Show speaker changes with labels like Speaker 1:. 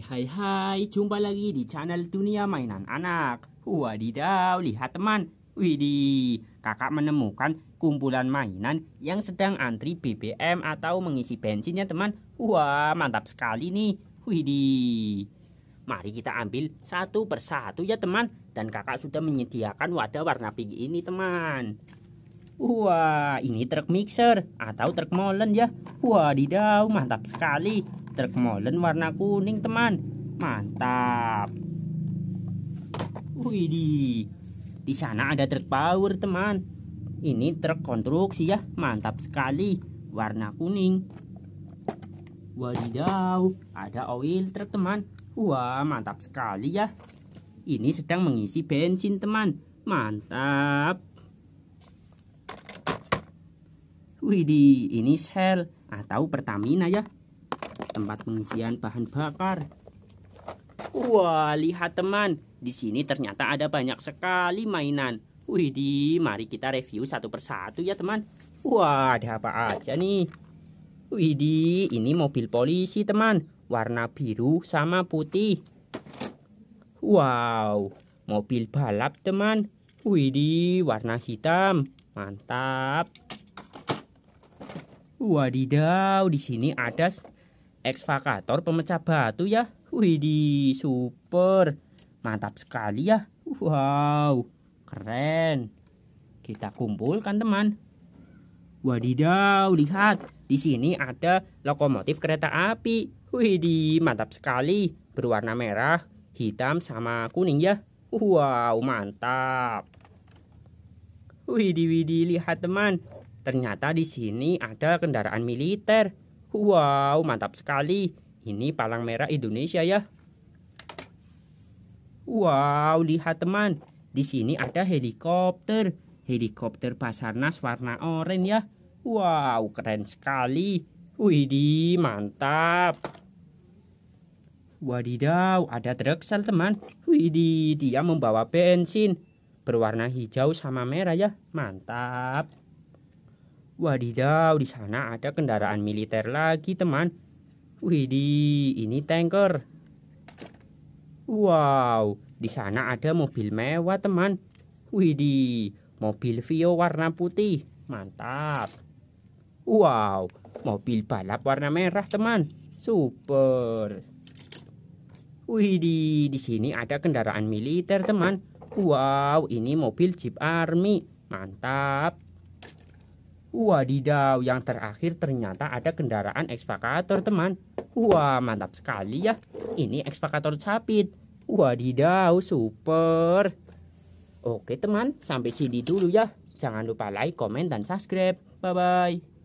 Speaker 1: Hai hai jumpa lagi di channel Dunia Mainan Anak Wadidaw, lihat teman Widih, kakak menemukan kumpulan mainan yang sedang antri BBM atau mengisi bensinnya teman Wah, mantap sekali nih Widih Mari kita ambil satu persatu ya teman Dan kakak sudah menyediakan wadah warna pink ini teman Wah, ini truk mixer atau truk molen ya. Wadidaw, mantap sekali. Truk molen warna kuning, teman. Mantap. Wih Di sana ada truk power, teman. Ini truk konstruksi ya. Mantap sekali. Warna kuning. Wadidaw, ada oil truk, teman. Wah, mantap sekali ya. Ini sedang mengisi bensin, teman. Mantap. Widi ini Shell atau ah, Pertamina ya. Tempat pengisian bahan bakar. Wah, lihat teman, di sini ternyata ada banyak sekali mainan. di mari kita review satu persatu ya teman. Wah, ada apa aja nih? di ini mobil polisi teman. Warna biru sama putih. Wow, mobil balap teman. di warna hitam. Mantap. Wadidaw, di sini ada ekskavator pemecah batu ya. Widih, super. Mantap sekali ya. Wow, keren. Kita kumpulkan teman. Wadidaw, lihat. Di sini ada lokomotif kereta api. Widih, mantap sekali. Berwarna merah, hitam, sama kuning ya. Wow, mantap. Widih, widi lihat teman. Ternyata di sini ada kendaraan militer. Wow, mantap sekali. Ini palang merah Indonesia ya. Wow, lihat teman. Di sini ada helikopter. Helikopter Basarnas warna oranye ya. Wow, keren sekali. Widih, mantap. Wadidaw, ada drexel teman. Widih, dia membawa bensin. Berwarna hijau sama merah ya. Mantap. Wadidaw, di sana ada kendaraan militer lagi, teman. Widih, ini tanker. Wow, di sana ada mobil mewah, teman. Widih, mobil Vio warna putih. Mantap. Wow, mobil balap warna merah, teman. Super. Widih, di sini ada kendaraan militer, teman. Wow, ini mobil Jeep Army. Mantap. Wadidaw, yang terakhir ternyata ada kendaraan ekskavator teman. Wah, mantap sekali ya. Ini ekskavator capit. Wadidaw, super. Oke teman, sampai sini dulu ya. Jangan lupa like, komen, dan subscribe. Bye-bye.